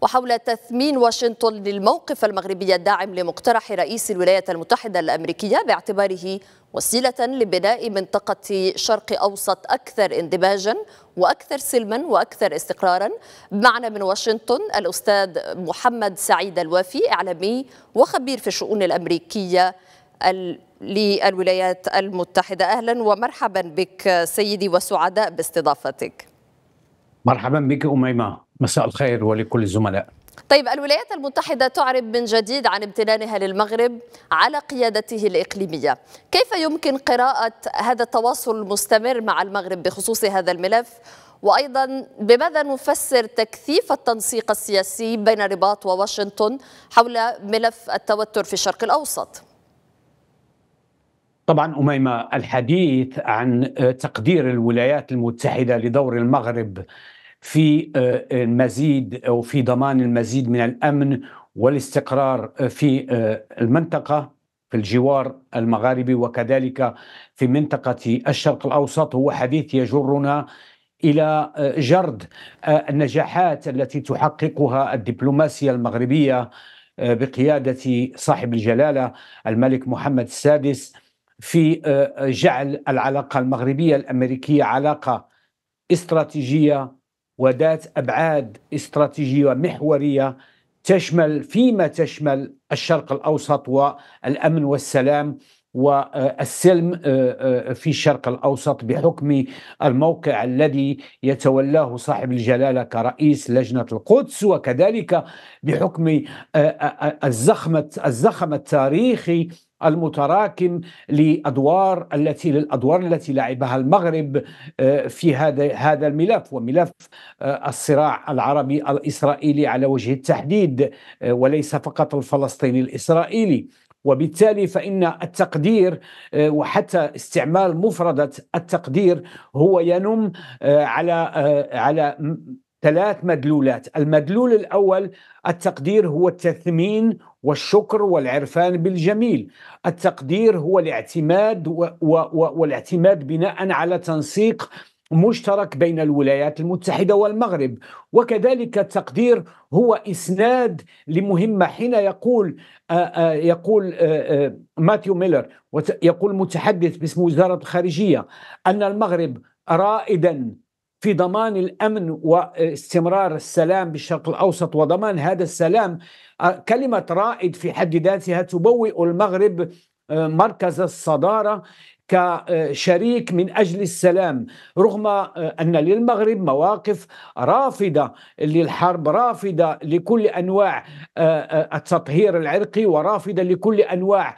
وحول تثمين واشنطن للموقف المغربي الداعم لمقترح رئيس الولايات المتحدة الأمريكية باعتباره وسيلة لبناء منطقة شرق أوسط أكثر اندماجا وأكثر سلما وأكثر استقرارا معنا من واشنطن الأستاذ محمد سعيد الوافي إعلامي وخبير في الشؤون الأمريكية للولايات المتحدة أهلا ومرحبا بك سيدي وسعداء باستضافتك مرحبا بك أميمة مساء الخير ولكل الزملاء طيب الولايات المتحدة تعرب من جديد عن امتنانها للمغرب على قيادته الإقليمية كيف يمكن قراءة هذا التواصل المستمر مع المغرب بخصوص هذا الملف وأيضا بماذا نفسر تكثيف التنسيق السياسي بين رباط وواشنطن حول ملف التوتر في الشرق الأوسط؟ طبعا أميمة الحديث عن تقدير الولايات المتحدة لدور المغرب في آه، المزيد او في ضمان المزيد من الامن والاستقرار في آه، المنطقه في الجوار المغاربي وكذلك في منطقه الشرق الاوسط هو حديث يجرنا الى آه، جرد النجاحات التي تحققها الدبلوماسيه المغربيه بقياده صاحب الجلاله الملك محمد السادس في جعل العلاقه المغربيه الامريكيه علاقه استراتيجيه وذات ابعاد استراتيجيه محوريه تشمل فيما تشمل الشرق الاوسط والامن والسلام والسلم آه، آه، في الشرق الاوسط بحكم الموقع الذي يتولاه صاحب الجلاله كرئيس لجنه القدس وكذلك بحكم آه، الزخم الزخم التاريخي المتراكم لادوار التي للادوار التي لعبها المغرب آه، في هذا هذا الملف وملف آه، الصراع العربي الاسرائيلي على وجه التحديد آه، وليس فقط الفلسطيني الاسرائيلي وبالتالي فإن التقدير وحتى استعمال مفردة التقدير هو ينم على على ثلاث مدلولات المدلول الأول التقدير هو التثمين والشكر والعرفان بالجميل التقدير هو الاعتماد و و والاعتماد بناء على تنسيق مشترك بين الولايات المتحده والمغرب وكذلك التقدير هو اسناد لمهمه حين يقول آآ يقول آآ ماتيو ميلر يقول متحدث باسم وزاره الخارجيه ان المغرب رائدا في ضمان الامن واستمرار السلام بالشرق الاوسط وضمان هذا السلام آه، كلمه رائد في حد ذاتها تبوئ المغرب آه، مركز الصداره كشريك من اجل السلام رغم آه، ان للمغرب مواقف رافضه للحرب رافضه لكل انواع آه، آه، التطهير العرقي ورافضه لكل انواع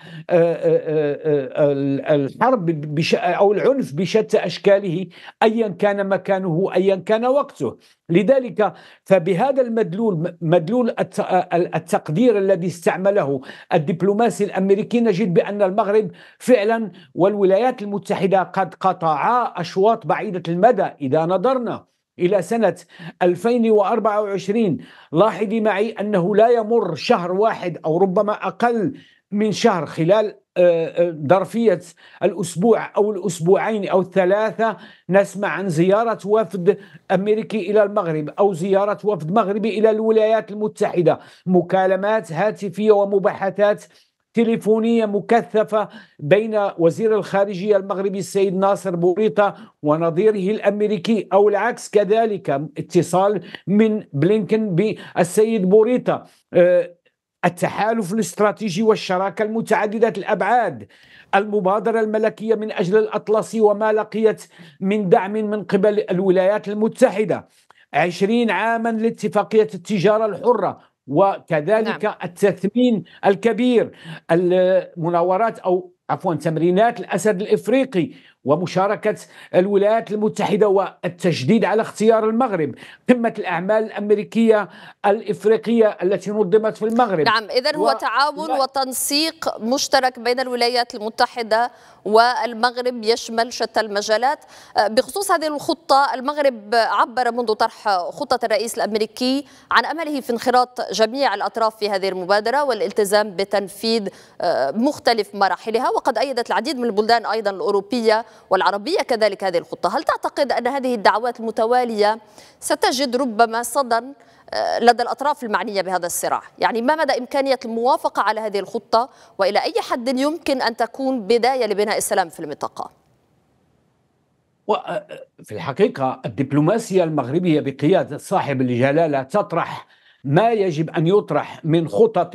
الحرب او العنف بشتى اشكاله ايا كان مكانه ايا كان وقته لذلك فبهذا المدلول مدلول التقدير الذي استعمله الدبلوماسي الامريكي نجد بان المغرب فعلا والولايات الولايات المتحدة قد قطعا أشواط بعيدة المدى إذا نظرنا إلى سنة 2024 لاحظي معي أنه لا يمر شهر واحد أو ربما أقل من شهر خلال آه، آه، ظرفية الأسبوع أو الأسبوعين أو الثلاثة نسمع عن زيارة وفد أمريكي إلى المغرب أو زيارة وفد مغربي إلى الولايات المتحدة مكالمات هاتفية ومباحثات تليفونية مكثفة بين وزير الخارجية المغربي السيد ناصر بوريطة ونظيره الأمريكي أو العكس كذلك اتصال من بلينكن بالسيد بوريطة آه، التحالف الاستراتيجي والشراكة المتعددة الأبعاد المبادرة الملكية من أجل الأطلسي وما لقيت من دعم من قبل الولايات المتحدة عشرين عاما لاتفاقية التجارة الحرة وكذلك نعم. التثمين الكبير المناورات او عفوا تمرينات الاسد الافريقي ومشاركة الولايات المتحدة والتجديد على اختيار المغرب قمة الأعمال الأمريكية الإفريقية التي نظمت في المغرب نعم إذا هو و... تعاون وتنسيق مشترك بين الولايات المتحدة والمغرب يشمل شتى المجالات آه، بخصوص هذه الخطة المغرب عبر منذ طرح خطة الرئيس الأمريكي عن أمله في انخراط جميع الأطراف في هذه المبادرة والالتزام بتنفيذ آه، مختلف مراحلها وقد أيدت العديد من البلدان أيضا الأوروبية والعربية كذلك هذه الخطة هل تعتقد أن هذه الدعوات المتوالية ستجد ربما صدى آه، لدى الأطراف المعنية بهذا الصراع يعني ما مدى إمكانية الموافقة على هذه الخطة وإلى أي حد يمكن أن تكون بداية لبناء السلام في المنطقة آه، آه، في الحقيقة الدبلوماسية المغربية بقيادة صاحب الجلالة تطرح ما يجب ان يطرح من خطط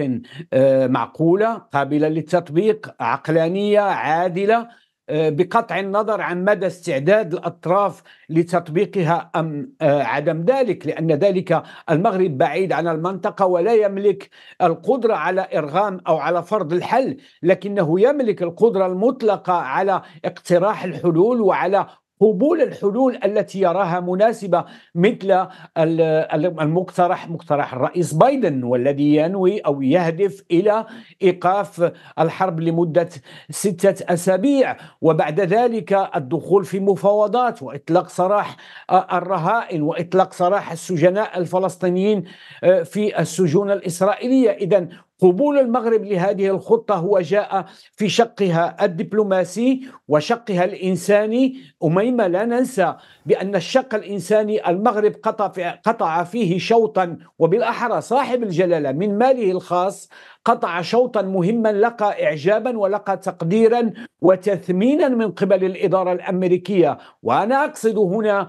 معقوله قابله للتطبيق عقلانيه عادله آه، بقطع النظر عن مدى استعداد الاطراف لتطبيقها ام آه، عدم ذلك لان ذلك المغرب بعيد عن المنطقه ولا يملك القدره على ارغام او على فرض الحل لكنه يملك القدره المطلقه على اقتراح الحلول وعلى قبول الحلول التي يراها مناسبة مثل المقترح مقترح الرئيس بايدن والذي ينوي أو يهدف إلى إيقاف الحرب لمدة ستة أسابيع وبعد ذلك الدخول في مفاوضات وإطلاق سراح الرهائن وإطلاق سراح السجناء الفلسطينيين في السجون الإسرائيلية إذا قبول المغرب لهذه الخطه هو جاء في شقها الدبلوماسي وشقها الانساني اميمه لا ننسى بان الشق الانساني المغرب قطع قطع فيه شوطا وبالاحرى صاحب الجلاله من ماله الخاص قطع شوطا مهما لقى اعجابا ولقى تقديرا وتثمينا من قبل الاداره الامريكيه وانا اقصد هنا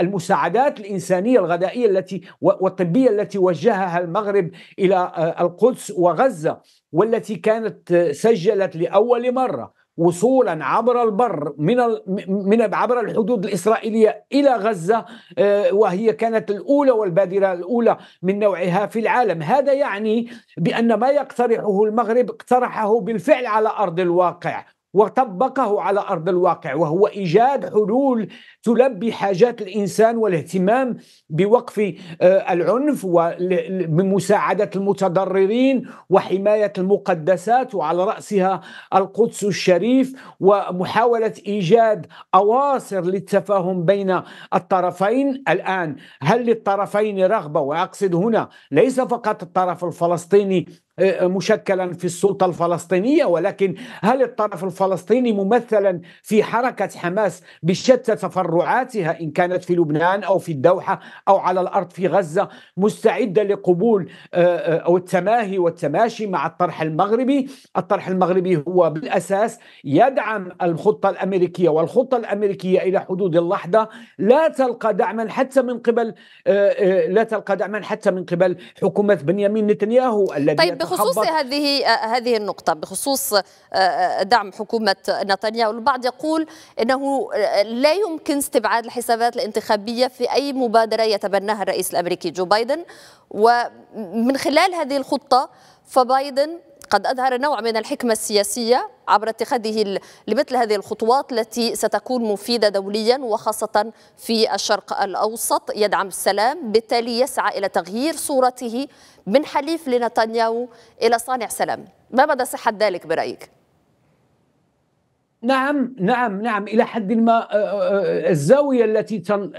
المساعدات الانسانيه الغذائيه التي والطبيه التي وجهها المغرب الى آه، القدس وغزه والتي كانت آه، سجلت لاول مره وصولا عبر البر من من عبر الحدود الاسرائيليه الى غزه آه، وهي كانت الاولى والبادره الاولى من نوعها في العالم، هذا يعني بان ما يقترحه المغرب اقترحه بالفعل على ارض الواقع وطبقه على ارض الواقع وهو ايجاد حلول تلبي حاجات الانسان والاهتمام بوقف آه، العنف ومساعده المتضررين وحمايه المقدسات وعلى راسها القدس الشريف ومحاوله ايجاد اواصر للتفاهم بين الطرفين الان هل للطرفين رغبه واقصد هنا ليس فقط الطرف الفلسطيني آه، آه، مشكلا في السلطه الفلسطينيه ولكن هل الطرف الفلسطيني ممثلا في حركه حماس بشتى تفرعاتها ان كانت في لبنان او في الدوحه او على الارض في غزه مستعده لقبول آه، او التماهي والتماشي مع الطرح المغربي، الطرح المغربي هو بالاساس يدعم الخطه الامريكيه والخطه الامريكيه الى حدود اللحظه لا تلقى دعما حتى من قبل لا تلقى دعما حتى من قبل حكومه بنيامين نتنياهو الذي طيب بخصوص هذه هذه النقطة بخصوص آه، آه، دعم حكومة نتنياهو البعض يقول أنه آه، لا يمكن استبعاد الحسابات الانتخابية في أي مبادرة يتبناها الرئيس الأمريكي جو بايدن ومن خلال هذه الخطة فبايدن قد أظهر نوع من الحكمة السياسية عبر اتخاذه لمثل هذه الخطوات التي ستكون مفيدة دوليا وخاصة في الشرق الأوسط يدعم السلام بالتالي يسعى إلى تغيير صورته من حليف لنتنياهو إلى صانع سلام ما مدى صحة ذلك برأيك؟ نعم نعم نعم الى حد ما الزاويه التي تن...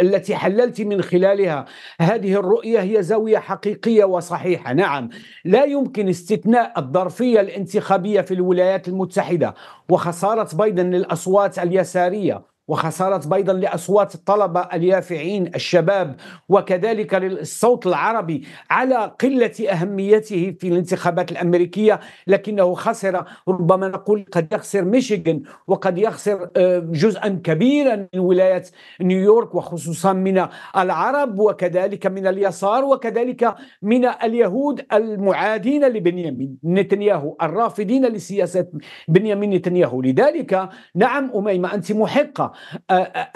التي حللت من خلالها هذه الرؤيه هي زاويه حقيقيه وصحيحه نعم لا يمكن استثناء الظرفيه الانتخابيه في الولايات المتحده وخساره بايدن للاصوات اليساريه وخسارة بيضا لأصوات الطلبة اليافعين الشباب وكذلك للصوت العربي على قلة أهميته في الانتخابات الأمريكية لكنه خسر ربما نقول قد يخسر ميشيغان وقد يخسر آه، جزءا كبيرا من ولاية نيويورك وخصوصا من العرب وكذلك من اليسار وكذلك من اليهود المعادين لبنيامين نتنياهو الرافضين لسياسة بنيامين نتنياهو لذلك نعم أميمة أنت محقة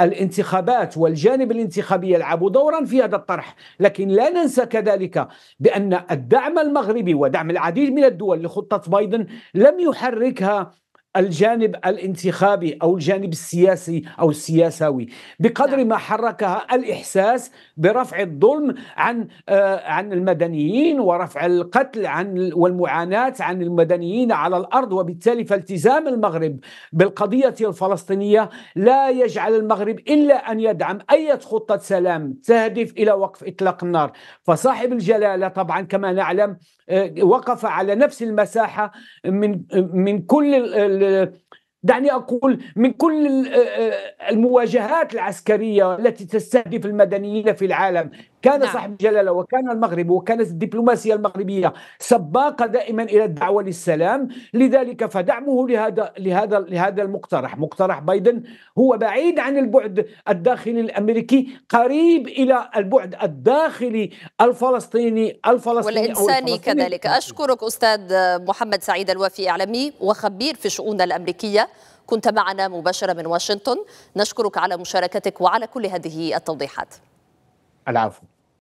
الانتخابات والجانب الانتخابي يلعب دورا في هذا الطرح لكن لا ننسى كذلك بأن الدعم المغربي ودعم العديد من الدول لخطة بايدن لم يحركها الجانب الانتخابي او الجانب السياسي او السياساوي بقدر نعم. ما حركها الاحساس برفع الظلم عن آه، عن المدنيين ورفع القتل عن والمعاناه عن المدنيين على الارض وبالتالي فالتزام المغرب بالقضيه الفلسطينيه لا يجعل المغرب الا ان يدعم اي خطه سلام تهدف الى وقف اطلاق النار فصاحب الجلاله طبعا كما نعلم آه، وقف على نفس المساحه من آه، من كل دعني اقول من كل آه، آه، المواجهات العسكريه التي تستهدف المدنيين في العالم كان نعم. صاحب جلاله وكان المغرب وكانت الدبلوماسيه المغربيه سباقه دائما الى الدعوه للسلام لذلك فدعمه لهذا لهذا لهذا المقترح مقترح بايدن هو بعيد عن البعد الداخلي الامريكي قريب الى البعد الداخلي الفلسطيني الفلسطيني والانساني الفلسطيني كذلك اشكرك استاذ محمد سعيد الوافي اعلامي وخبير في الشؤون الامريكيه كنت معنا مباشره من واشنطن نشكرك على مشاركتك وعلى كل هذه التوضيحات العفو